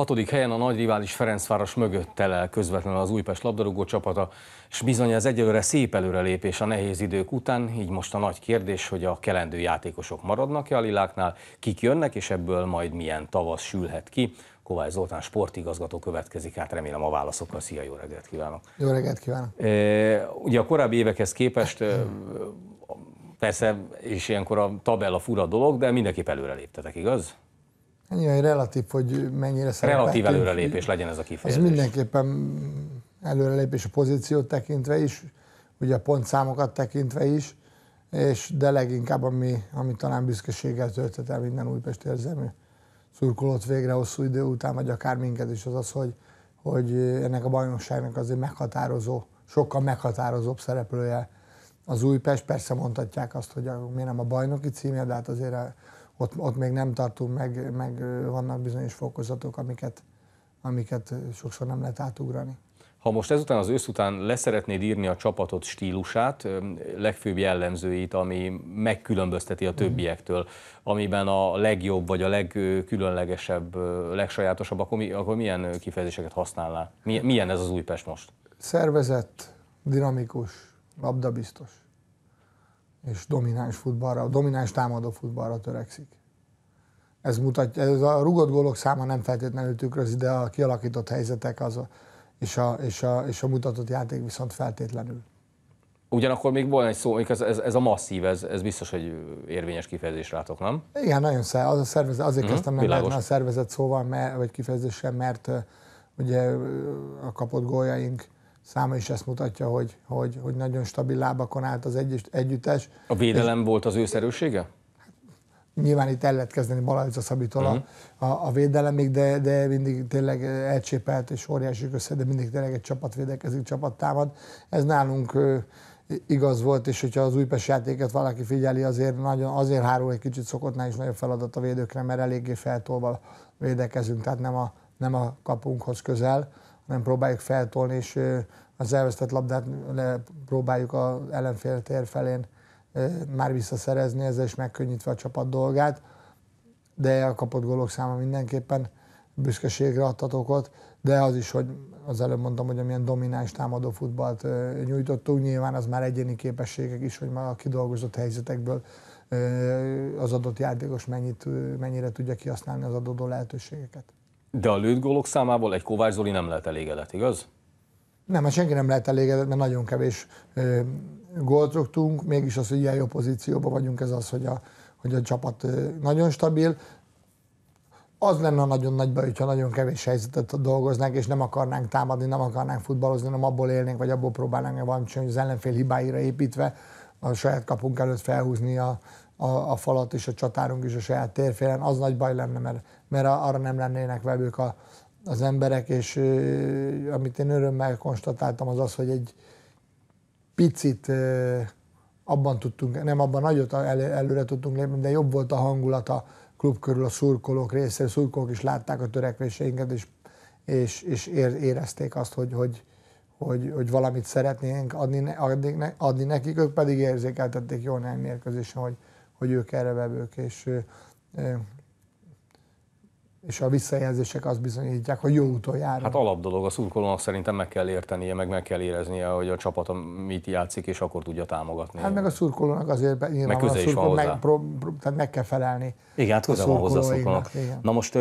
Hatodik helyen a nagy rivális Ferencváros mögött telel közvetlenül az Újpest labdarúgó csapata, és bizony ez egyelőre szép előrelépés a nehéz idők után, így most a nagy kérdés, hogy a kelendő játékosok maradnak-e a liláknál, kik jönnek, és ebből majd milyen tavasz sülhet ki. Kovács Zoltán sportigazgató következik, hát remélem a válaszokkal. Szia, jó reggelt kívánok! Jó reggelt kívánok! E, ugye a korábbi évekhez képest persze, és ilyenkor a tabella fura dolog, de mindenképp léptetek, igaz? Jaj, relatív, hogy mennyire szeretnénk. Relatív előrelépés legyen ez a kifejezés. Ez mindenképpen előrelépés a pozíciót tekintve is, ugye a pontszámokat tekintve is, és de leginkább ami, ami talán büszkeséggel töltet el minden Újpest érzelmű szurkolót végre hosszú idő után, vagy akár minket is, az az, hogy, hogy ennek a bajnokságnak azért meghatározó, sokkal meghatározóbb szereplője az Újpest. Persze mondhatják azt, hogy miért nem a bajnoki címje, de hát azért ott, ott még nem tartunk, meg, meg vannak bizonyos fokozatok, amiket, amiket sokszor nem lehet átugrani. Ha most ezután az ősz után leszeretnéd írni a csapatot stílusát, legfőbb jellemzőit, ami megkülönbözteti a mhm. többiektől, amiben a legjobb vagy a legkülönlegesebb, legsajátosabb, akkor, mi, akkor milyen kifejezéseket használnál? Milyen ez az Újpest most? Szervezett, dinamikus, labdabiztos és domináns futballra, domináns támadó futballra törekszik. Ez mutatja, ez a rugott gólok száma nem feltétlenül tükrözi, de a kialakított helyzetek az a, és, a, és, a, és a mutatott játék viszont feltétlenül. Ugyanakkor még volna egy szó, ez, ez, ez a masszív, ez, ez biztos, hogy érvényes kifejezés látok, nem? Igen, nagyon szer, az a szervezet, azért mm, kezdtem meg a szervezet szóval, mert, vagy kifejezéssel, mert ugye a kapott góljaink száma is ezt mutatja, hogy, hogy, hogy nagyon stabil lábakon állt az együtt, együttes. A védelem és, volt az ő erőssége? Nyilván itt el lehet kezdeni Balajca Szabitól uh-huh. a, a védelemig, de, de mindig tényleg elcsépelt és óriási össze, de mindig tényleg egy csapat védekezik, csapat támad. Ez nálunk igaz volt, és hogyha az Újpest játéket valaki figyeli, azért, nagyon, azért hárul egy kicsit szokottnál is nagyobb feladat a védőkre, mert eléggé feltolva védekezünk, tehát nem a, nem a kapunkhoz közel nem próbáljuk feltolni, és az elvesztett labdát próbáljuk az ellenfél tér felén már visszaszerezni, ezzel is megkönnyítve a csapat dolgát, de a kapott gólok száma mindenképpen büszkeségre adhatok ott, de az is, hogy az előbb mondtam, hogy amilyen domináns támadó futballt nyújtottunk, nyilván az már egyéni képességek is, hogy már a kidolgozott helyzetekből az adott játékos mennyit, mennyire tudja kihasználni az adódó lehetőségeket. De a lőtt gólok számából egy Kovács Zoli nem lehet elégedett, igaz? Nem, mert senki nem lehet elégedett, mert nagyon kevés ö, gólt rúgtunk, mégis az, hogy ilyen jó pozícióban vagyunk, ez az, hogy a, hogy a csapat ö, nagyon stabil. Az lenne a nagyon nagy baj, hogyha nagyon kevés helyzetet dolgoznánk, és nem akarnánk támadni, nem akarnánk futballozni, hanem abból élnénk, vagy abból próbálnánk valamit csinálni, az ellenfél hibáira építve a saját kapunk előtt felhúzni a, a, a falat és a csatárunk is a saját térfélen, az nagy baj lenne, mert, mert arra nem lennének velük a, az emberek, és amit én örömmel konstatáltam, az az, hogy egy picit abban tudtunk, nem abban nagyot elő, előre tudtunk lépni, de jobb volt a hangulat a klub körül a szurkolók részéről, a szurkolók is látták a törekvéseinket, és, és, és érezték azt, hogy, hogy, hogy, hogy valamit szeretnénk adni, adni, adni nekik, ők pedig érzékeltették jó néhány mérkőzésen, hogy, hogy ők erre vevők, és, és a visszajelzések azt bizonyítják, hogy jó úton jár. Hát alap dolog, a szurkolónak szerintem meg kell értenie, meg meg kell éreznie, hogy a csapat mit játszik, és akkor tudja támogatni. Hát meg a szurkolónak azért nyilván meg van, a szurkoló, van Meg, pro, pro, tehát meg kell felelni. Igen, hát köze van hozzá a szurkolónak. Igen. Na most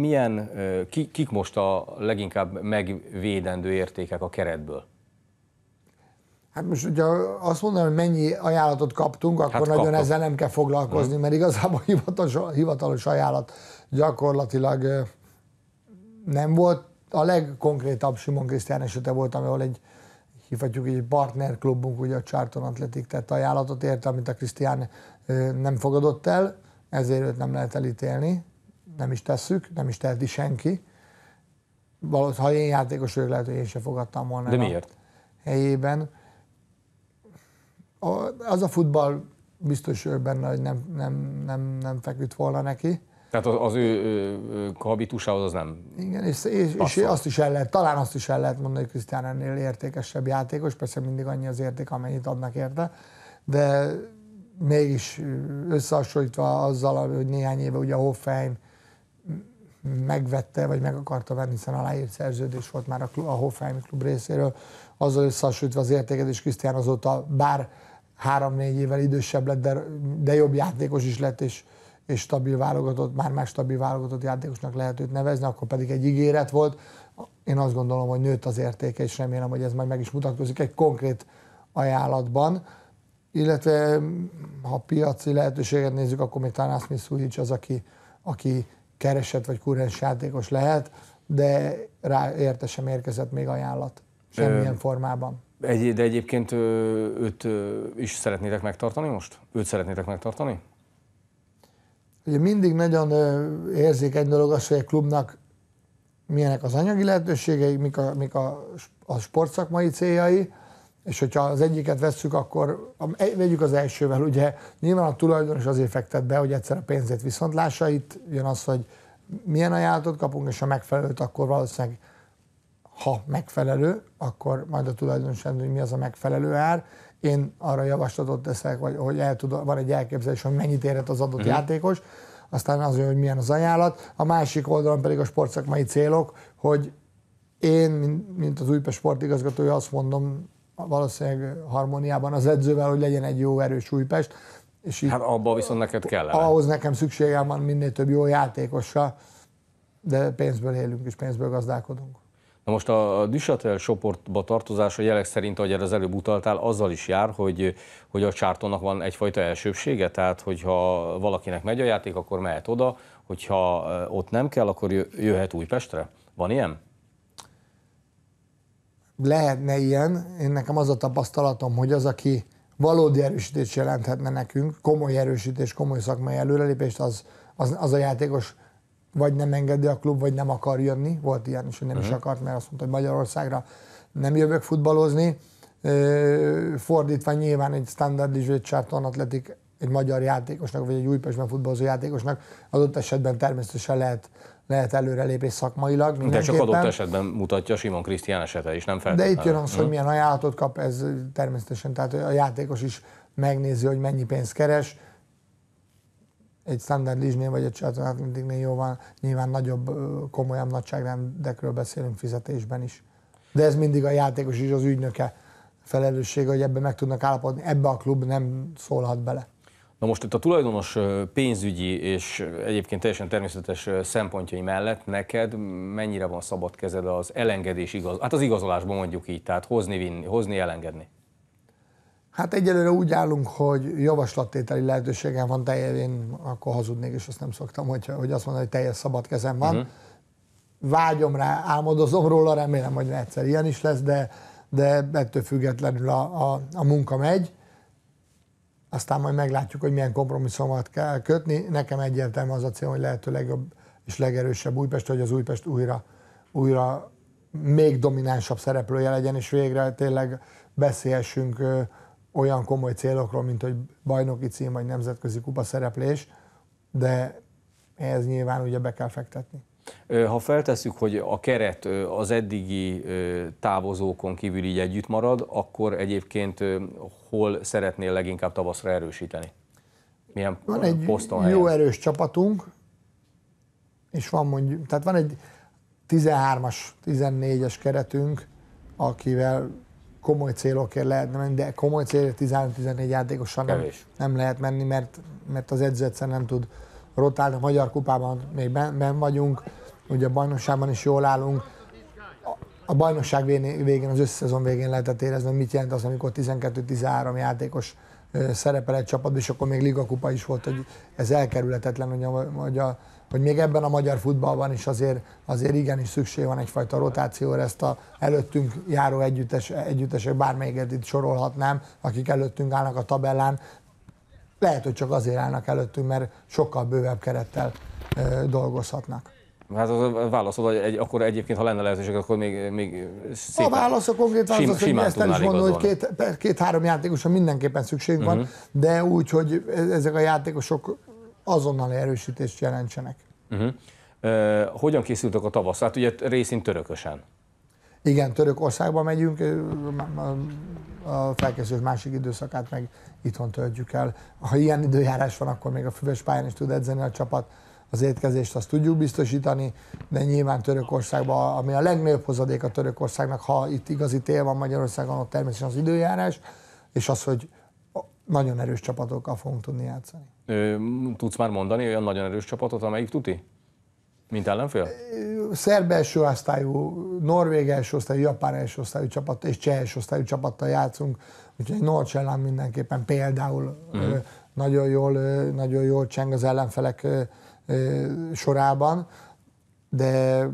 milyen, ki, kik most a leginkább megvédendő értékek a keretből? Hát most ugye azt mondanám, hogy mennyi ajánlatot kaptunk, akkor hát nagyon ezzel nem kell foglalkozni, mhm. mert igazából hivatalos, hivatalos ajánlat gyakorlatilag nem volt. A legkonkrétabb Simon Krisztián esete volt, ahol egy hívhatjuk egy partnerklubunk, ugye a Charlton Athletic tett ajánlatot érte, amit a Krisztián nem fogadott el, ezért őt nem lehet elítélni, nem is tesszük, nem is teheti senki. Valószínűleg, ha én játékos vagyok, lehet, hogy én sem fogadtam volna. De miért? Helyében az a futball biztos benne, hogy nem, nem, nem, nem feküdt volna neki. Tehát az, az ő, ő habitusához az nem Igen, és, és, és azt is el lehet, talán azt is el lehet mondani, hogy Krisztián ennél értékesebb játékos, persze mindig annyi az érték, amennyit adnak érte, de mégis összehasonlítva azzal, hogy néhány éve ugye a Hoffenheim megvette, vagy meg akarta venni, hiszen aláírt szerződés volt már a, klub, a Hoffenheim klub részéről, azzal összehasonlítva az értéket, és Krisztián azóta bár három-négy évvel idősebb lett, de, de jobb játékos is lett, és, és stabil válogatott, már más stabil válogatott játékosnak lehet őt nevezni, akkor pedig egy ígéret volt. Én azt gondolom, hogy nőtt az értéke, és remélem, hogy ez majd meg is mutatkozik egy konkrét ajánlatban. Illetve ha piaci lehetőséget nézzük, akkor még talán Smith az, aki, aki keresett vagy kurrens játékos lehet, de rá érte sem érkezett még ajánlat semmilyen Ö... formában. Egy, de egyébként őt is szeretnétek megtartani most? Őt szeretnétek megtartani? Ugye mindig nagyon érzékeny dolog az, hogy egy klubnak milyenek az anyagi lehetőségei, mik a, mik a, a sportszakmai céljai, és hogyha az egyiket vesszük, akkor e, vegyük az elsővel, ugye nyilván a tulajdonos azért fektet be, hogy egyszer a pénzét viszont lássa, itt jön az, hogy milyen ajánlatot kapunk, és ha megfelelőt, akkor valószínűleg ha megfelelő, akkor majd a tulajdonos hogy mi az a megfelelő ár. Én arra javaslatot teszek, vagy hogy el tud, van egy elképzelés, hogy mennyit érhet az adott mm. játékos, aztán az, hogy milyen az ajánlat. A másik oldalon pedig a sportszakmai célok, hogy én, mint az Újpest sportigazgatója azt mondom, valószínűleg harmóniában az edzővel, hogy legyen egy jó erős Újpest. És hát abba viszont neked kell. Ahhoz nekem szükségem van minél több jó játékossal, de pénzből élünk és pénzből gazdálkodunk. Na most a Duchatel csoportba tartozása jelek szerint, ahogy erre az előbb utaltál, azzal is jár, hogy, hogy a csártónak van egyfajta elsőbsége, tehát hogyha valakinek megy a játék, akkor mehet oda, hogyha ott nem kell, akkor jöhet Újpestre? Van ilyen? Lehetne ilyen. Én nekem az a tapasztalatom, hogy az, aki valódi erősítést jelenthetne nekünk, komoly erősítés, komoly szakmai előrelépést, az, az, az a játékos vagy nem engedi a klub, vagy nem akar jönni. Volt ilyen is, hogy nem uh-huh. is mhm. akart, mert azt mondta, hogy Magyarországra nem jövök futballozni. Fordítva nyilván egy standard is, egy Charlton Athletic egy magyar játékosnak, vagy egy Újpestben futballozó játékosnak adott esetben természetesen lehet lehet előrelépés szakmailag. De csak adott esetben mutatja Simon Krisztián esete is, nem feltétlenül. De itt jön az, hogy mhm. milyen ajánlatot kap, ez természetesen, tehát a játékos is megnézi, hogy mennyi pénzt keres, egy standard lisnél vagy egy csatornát mindignél jóval nyilván nagyobb, komolyabb nagyságrendekről beszélünk fizetésben is. De ez mindig a játékos és az ügynöke felelőssége, hogy ebben meg tudnak állapodni, ebbe a klub nem szólhat bele. Na most itt a tulajdonos pénzügyi és egyébként teljesen természetes szempontjai mellett neked mennyire van szabad kezed az elengedés igaz, hát az igazolásban mondjuk így, tehát hozni, vinni, hozni, elengedni? Hát egyelőre úgy állunk, hogy javaslattételi lehetőségem van, teljes, én akkor hazudnék, és azt nem szoktam, hogy, hogy azt mondom, hogy teljes szabad kezem van. Uh-huh. Vágyom rá, álmodozom róla, remélem, hogy egyszer ilyen is lesz, de, de ettől függetlenül a, a, a munka megy. Aztán majd meglátjuk, hogy milyen kompromisszumot kell kötni. Nekem egyértelmű az a cél, hogy lehető legjobb és legerősebb Újpest, hogy az Újpest újra, újra még dominánsabb szereplője legyen, és végre tényleg beszélhessünk olyan komoly célokról, mint hogy bajnoki cím vagy nemzetközi kupa szereplés, de ehhez nyilván ugye be kell fektetni. Ha feltesszük, hogy a keret az eddigi távozókon kívül így együtt marad, akkor egyébként hol szeretnél leginkább tavaszra erősíteni? Milyen van egy poszton helyen? jó erős csapatunk, és van mondjuk, tehát van egy 13-as, 14-es keretünk, akivel komoly célokért lehet menni, de komoly célért 13-14 játékosan nem, nem, lehet menni, mert, mert az edző nem tud rotálni. A Magyar Kupában még ben, ben vagyunk, ugye a bajnokságban is jól állunk. A, a bajnokság végén, az összezon végén lehetett érezni, hogy mit jelent az, amikor 12-13 játékos szerepel egy csapat, és akkor még ligakupa is volt, hogy ez elkerülhetetlen, hogy, a, hogy, a, hogy még ebben a magyar futballban is azért, azért igenis szükség van egyfajta rotációra, ezt a előttünk járó együttes, együttesek, bármelyiket itt sorolhatnám, akik előttünk állnak a tabellán, lehet, hogy csak azért állnak előttünk, mert sokkal bővebb kerettel dolgozhatnak. Hát az válasz hogy egy, akkor egyébként, ha lenne lehetőség, akkor még, még szépen, A válasz a konkrét válasz, sim, hogy ezt el is mondom, hogy két-három két, játékosra mindenképpen szükség uh-huh. van, mhm. de úgy, hogy e, ezek a játékosok azonnali erősítést jelentsenek. Uh-huh. E, hogyan készültek a tavasz? Hát ugye részint törökösen. Igen, Törökországba megyünk, a felkészülés másik időszakát meg itthon töltjük el. Ha ilyen időjárás van, akkor még a füves pályán is tud edzeni a csapat az étkezést azt tudjuk biztosítani, de nyilván Törökországban, ami a legnagyobb hozadék a Törökországnak, ha itt igazi tél van Magyarországon, ott természetesen az időjárás, és az, hogy nagyon erős csapatokkal fogunk tudni játszani. Ö, tudsz már mondani olyan nagyon erős csapatot, amelyik tuti? Mint ellenfél? Szerb első osztályú, norvég első osztályú, japán első osztályú csapat és cseh első osztályú csapattal játszunk, úgyhogy Norcsellán mindenképpen például mm. nagyon, jól, nagyon jól cseng az ellenfelek sorában, de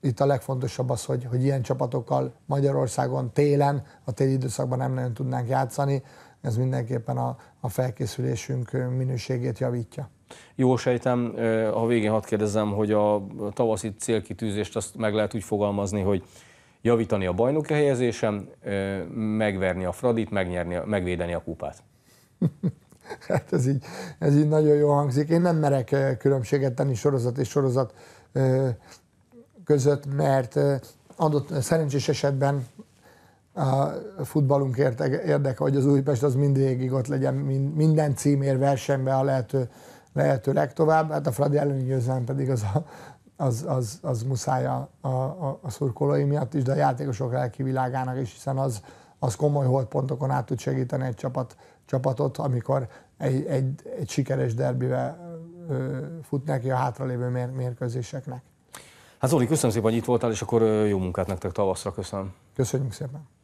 itt a legfontosabb az, hogy, hogy ilyen csapatokkal Magyarországon télen, a téli időszakban nem nagyon tudnánk játszani, ez mindenképpen a, a felkészülésünk minőségét javítja. Jó sejtem, ha végén hadd kérdezem, hogy a tavaszi célkitűzést azt meg lehet úgy fogalmazni, hogy javítani a bajnoki helyezésem, megverni a Fradit, megnyerni, megvédeni a kupát. Hát ez így, ez így nagyon jól hangzik. Én nem merek különbséget tenni sorozat és sorozat között, mert adott szerencsés esetben a futballunk érdeke, hogy az Újpest az mindig ott legyen minden címér versenyben a lehető, lehető legtovább. Hát a Fradi elleni győzelem pedig az, a, az, az, az muszáj a, a, a szurkolói miatt is, de a játékosok lelki világának is, hiszen az, az komoly holdpontokon át tud segíteni egy csapat, csapatot, amikor egy, egy, egy sikeres derbivel fut neki a hátralévő mér, mérkőzéseknek. Hát Zoli, köszönöm szépen, hogy itt voltál, és akkor jó munkát nektek tavaszra, köszönöm. Köszönjük szépen.